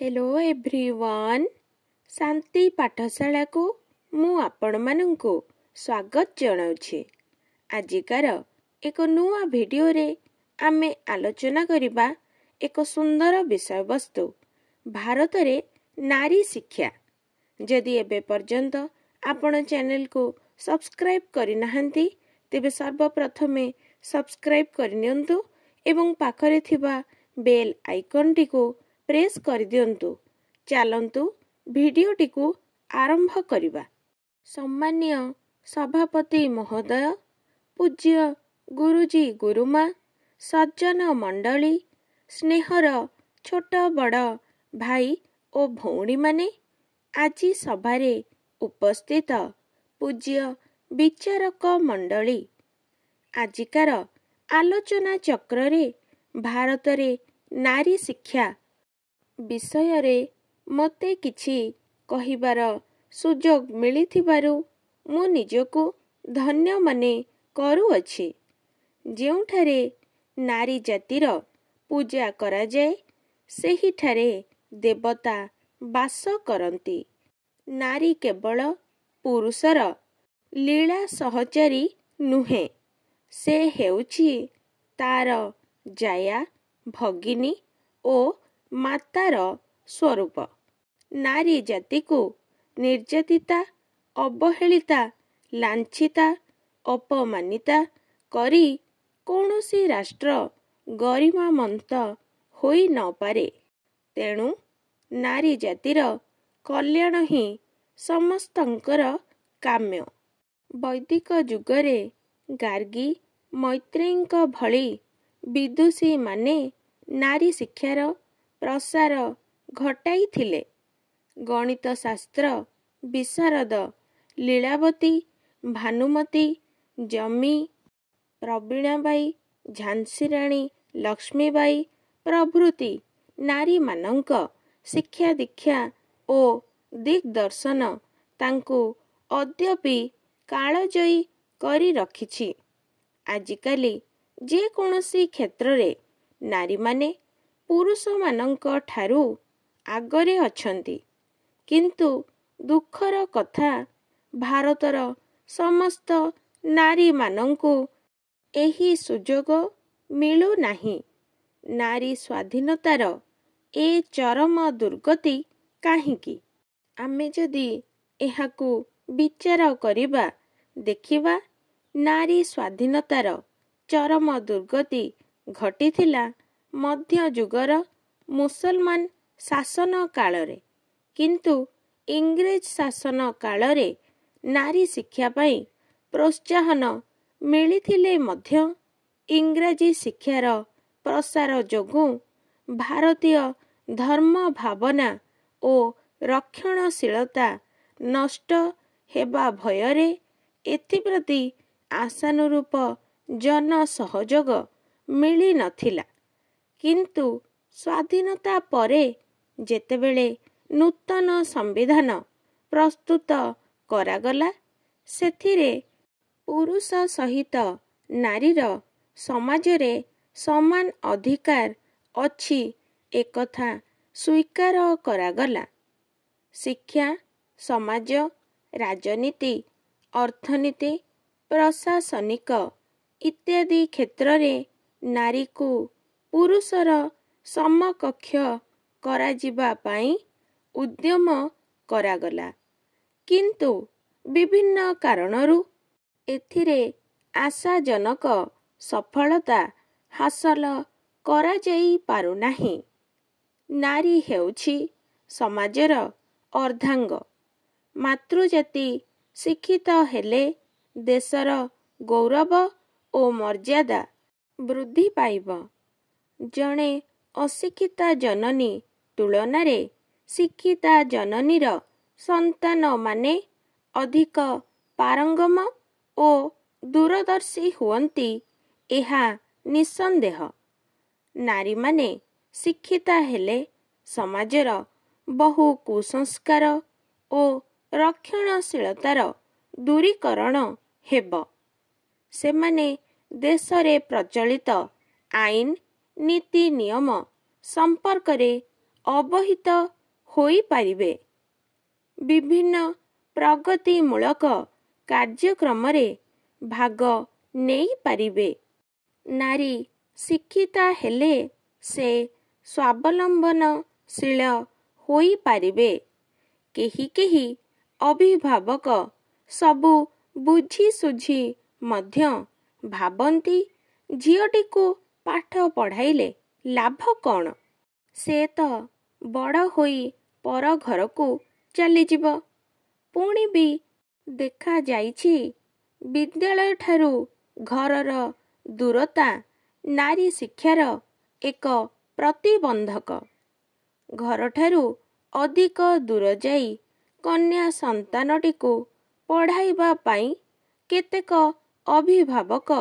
hello everyone Shanti ପାଠଶାଳାକୁ ମୁଁ ଆପଣମାନଙ୍କୁ ସ୍ୱାଗତ ଜଣାଉଛି ଆଜିକାର ଏକ ନୂଆ ଭିଡ଼ିଓରେ ଆମେ ଆଲୋଚନା କରିବା ଏକ ସୁନ୍ଦର ବିଷୟବସ୍ତୁ ଭାରତରେ ନାରୀ ଶିକ୍ଷା ଯଦି ଏବେ ପର୍ଯ୍ୟନ୍ତ ଆପଣ ଚ୍ୟାନେଲକୁ ସବସ୍କ୍ରାଇବ୍ କରିନାହାନ୍ତି ତେବେ ସର୍ବପ୍ରଥମେ ସବସ୍କ୍ରାଇବ୍ କରିନିଅନ୍ତୁ ଏବଂ ପାଖରେ ଥିବା ବେଲ୍ ଆଇକନ୍ଟିକୁ ପ୍ରେସ୍ କରିଦିଅନ୍ତୁ ଚାଲନ୍ତୁ ଭିଡ଼ିଓଟିକୁ ଆରମ୍ଭ କରିବା ସମ୍ମାନୀୟ ସଭାପତି ମହୋଦୟ ପୂଜ୍ୟ ଗୁରୁଜୀ ଗୁରୁମା ସଜ୍ଜନ ମଣ୍ଡଳୀ ସ୍ନେହର ଛୋଟ ବଡ଼ ଭାଇ ଓ ଭଉଣୀମାନେ ଆଜି ସଭାରେ ଉପସ୍ଥିତ ପୂଜ୍ୟ ବିଚାରକ ମଣ୍ଡଳୀ ଆଜିକାର ଆଲୋଚନା ଚକ୍ରରେ ଭାରତରେ ନାରୀ ଶିକ୍ଷା ବିଷୟରେ ମୋତେ କିଛି କହିବାର ସୁଯୋଗ ମିଳିଥିବାରୁ ମୁଁ ନିଜକୁ ଧନ୍ୟ ମନେ କରୁଅଛି ଯେଉଁଠାରେ ନାରୀ ଜାତିର ପୂଜା କରାଯାଏ ସେହିଠାରେ ଦେବତା ବାସ କରନ୍ତି ନାରୀ କେବଳ ପୁରୁଷର ଲୀଳା ସହଚାରୀ ନୁହେଁ ସେ ହେଉଛି ତାର ଜାୟା ଭଗିନୀ ଓ ମାତାର ସ୍ୱରୂପ ନାରୀ ଜାତିକୁ ନିର୍ଯାତିତା ଅବହେଳିତା ଲାଞ୍ଛିତା ଅପମାନିତା କରି କୌଣସି ରାଷ୍ଟ୍ର ଗରିମାମନ୍ତ ହୋଇ ହୋଇନପାରେ ତେଣୁ ନାରୀ ଜାତିର କଲ୍ୟାଣ ହିଁ ସମସ୍ତଙ୍କର କାମ୍ୟ ବୈଦିକ ଯୁଗରେ ଗାର୍ଗି ମୈତ୍ରୀଙ୍କ ଭଳି ବିଦୁଷୀମାନେ ନାରୀ ଶିକ୍ଷାର ପ୍ରସାର ଘଟାଇଥିଲେ ଗଣିତ ଶାସ୍ତ୍ର ବିଶାରଦ ଲୀଳାବତୀ ଭାନୁମତୀ ଜମି ପ୍ରବୀଣାବାଇ ଝାନ୍ସିରାଣୀ ଲକ୍ଷ୍ମୀବାଇ ପ୍ରଭୃତି ନାରୀମାନଙ୍କ ଶିକ୍ଷା ଦୀକ୍ଷା ଓ ଦିଗ୍ଦର୍ଶନ ତାଙ୍କୁ ଅଦ୍ୟପି କାଳଜୟୀ କରି ରଖିଛି ଆଜିକାଲି ଯେକୌଣସି କ୍ଷେତ୍ରରେ ନାରୀମାନେ ପୁରୁଷମାନଙ୍କ ଠାରୁ ଆଗରେ ଅଛନ୍ତି କିନ୍ତୁ ଦୁଃଖର କଥା ଭାରତର ସମସ୍ତ ନାରୀମାନଙ୍କୁ ଏହି ସୁଯୋଗ ମିଳୁନାହିଁ ନାରୀ ସ୍ୱାଧୀନତାର ଏ ଚରମ ଦୁର୍ଗତି କାହିଁକି ଆମେ ଯଦି ଏହାକୁ ବିଚାର କରିବା ଦେଖିବା ନାରୀ ସ୍ୱାଧୀନତାର ଚରମ ଦୁର୍ଗତି ଘଟିଥିଲା ମଧ୍ୟଯୁଗର ମୁସଲମାନ ଶାସନ କାଳରେ କିନ୍ତୁ ଇଂରେଜ ଶାସନ କାଳରେ ନାରୀ ଶିକ୍ଷା ପାଇଁ ପ୍ରୋତ୍ସାହନ ମିଳିଥିଲେ ମଧ୍ୟ ଇଂରାଜୀ ଶିକ୍ଷାର ପ୍ରସାର ଯୋଗୁଁ ଭାରତୀୟ ଧର୍ମ ଭାବନା ଓ ରକ୍ଷଣଶୀଳତା ନଷ୍ଟ ହେବା ଭୟରେ ଏଥିପ୍ରତି ଆଶାନୁରୂପ ଜନ ସହଯୋଗ ମିଳିନଥିଲା କିନ୍ତୁ ସ୍ୱାଧୀନତା ପରେ ଯେତେବେଳେ ନୂତନ ସମ୍ବିଧାନ ପ୍ରସ୍ତୁତ କରାଗଲା ସେଥିରେ ପୁରୁଷ ସହିତ ନାରୀର ସମାଜରେ ସମାନ ଅଧିକାର ଅଛି ଏକଥା ସ୍ୱୀକାର କରାଗଲା ଶିକ୍ଷା ସମାଜ ରାଜନୀତି ଅର୍ଥନୀତି ପ୍ରଶାସନିକ ଇତ୍ୟାଦି କ୍ଷେତ୍ରରେ ନାରୀକୁ ପୁରୁଷର ସମକକ୍ଷ କରାଯିବା ପାଇଁ ଉଦ୍ୟମ କରାଗଲା କିନ୍ତୁ ବିଭିନ୍ନ କାରଣରୁ ଏଥିରେ ଆଶାଜନକ ସଫଳତା ହାସଲ କରାଯାଇ ପାରୁନାହିଁ ନାରୀ ହେଉଛି ସମାଜର ଅର୍ଦ୍ଧାଙ୍ଗ ମାତୃଜାତି ଶିକ୍ଷିତ ହେଲେ ଦେଶର ଗୌରବ ଓ ମର୍ଯ୍ୟାଦା ବୃଦ୍ଧି ପାଇବ ଜଣେ ଅଶିକ୍ଷିତା ଜନନୀ ତୁଳନାରେ ଶିକ୍ଷିତା ଜନନୀର ସନ୍ତାନମାନେ ଅଧିକ ପାରଙ୍ଗମ ଓ ଦୂରଦର୍ଶୀ ହୁଅନ୍ତି ଏହା ନିଃସନ୍ଦେହ ନାରୀମାନେ ଶିକ୍ଷିତା ହେଲେ ସମାଜର ବହୁ କୁସଂସ୍କାର ଓ ରକ୍ଷଣଶୀଳତାର ଦୂରୀକରଣ ହେବ ସେମାନେ ଦେଶରେ ପ୍ରଚଳିତ ଆଇନ ନୀତି ନିୟମ ସମ୍ପର୍କରେ ଅବହିତ ହୋଇପାରିବେ ବିଭିନ୍ନ ପ୍ରଗତିମୂଳକ କାର୍ଯ୍ୟକ୍ରମରେ ଭାଗ ନେଇପାରିବେ ନାରୀ ଶିକ୍ଷିତା ହେଲେ ସେ ସ୍ୱାବଲମ୍ବନଶୀଳ ହୋଇପାରିବେ କେହି କେହି ଅଭିଭାବକ ସବୁ ବୁଝି ସୁଝି ମଧ୍ୟ ଭାବନ୍ତି ଝିଅଟିକୁ ପାଠ ପଢ଼ାଇଲେ ଲାଭ କ'ଣ ସେ ତ ବଡ଼ ହୋଇ ପର ଘରକୁ ଚାଲିଯିବ ପୁଣି ବି ଦେଖାଯାଇଛି ବିଦ୍ୟାଳୟଠାରୁ ଘରର ଦୂରତା ନାରୀ ଶିକ୍ଷାର ଏକ ପ୍ରତିବନ୍ଧକ ଘରଠାରୁ ଅଧିକ ଦୂର ଯାଇ କନ୍ୟା ସନ୍ତାନଟିକୁ ପଢ଼ାଇବା ପାଇଁ କେତେକ ଅଭିଭାବକ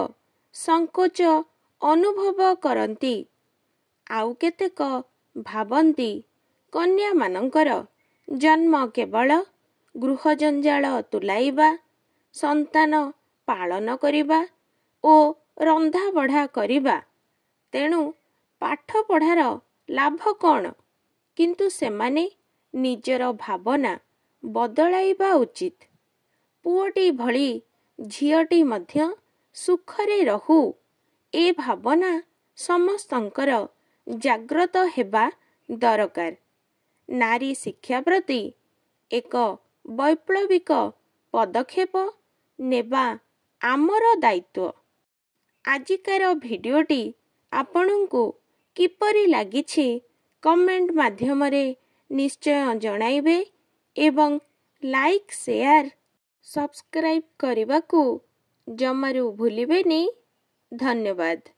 ସଙ୍କୋଚ ଅନୁଭବ କରନ୍ତି ଆଉ କେତେକ ଭାବନ୍ତି କନ୍ୟାମାନଙ୍କର ଜନ୍ମ କେବଳ ଗୃହ ଜଞ୍ଜାଳ ତୁଲାଇବା ସନ୍ତାନ ପାଳନ କରିବା ଓ ରନ୍ଧାବଢ଼ା କରିବା ତେଣୁ ପାଠପଢ଼ାର ଲାଭ କ'ଣ କିନ୍ତୁ ସେମାନେ ନିଜର ଭାବନା ବଦଳାଇବା ଉଚିତ ପୁଅଟି ଭଳି ଝିଅଟି ମଧ୍ୟ ସୁଖରେ ରହୁ ଏ ଭାବନା ସମସ୍ତଙ୍କର ଜାଗ୍ରତ ହେବା ଦରକାର ନାରୀ ଶିକ୍ଷା ପ୍ରତି ଏକ ବୈପ୍ଲବିକ ପଦକ୍ଷେପ ନେବା ଆମର ଦାୟିତ୍ୱ ଆଜିକାର ଭିଡ଼ିଓଟି ଆପଣଙ୍କୁ କିପରି ଲାଗିଛି କମେଣ୍ଟ ମାଧ୍ୟମରେ ନିଶ୍ଚୟ ଜଣାଇବେ ଏବଂ ଲାଇକ୍ ସେୟାର ସବସ୍କ୍ରାଇବ୍ କରିବାକୁ ଜମାରୁ ଭୁଲିବେନି धन्यवाद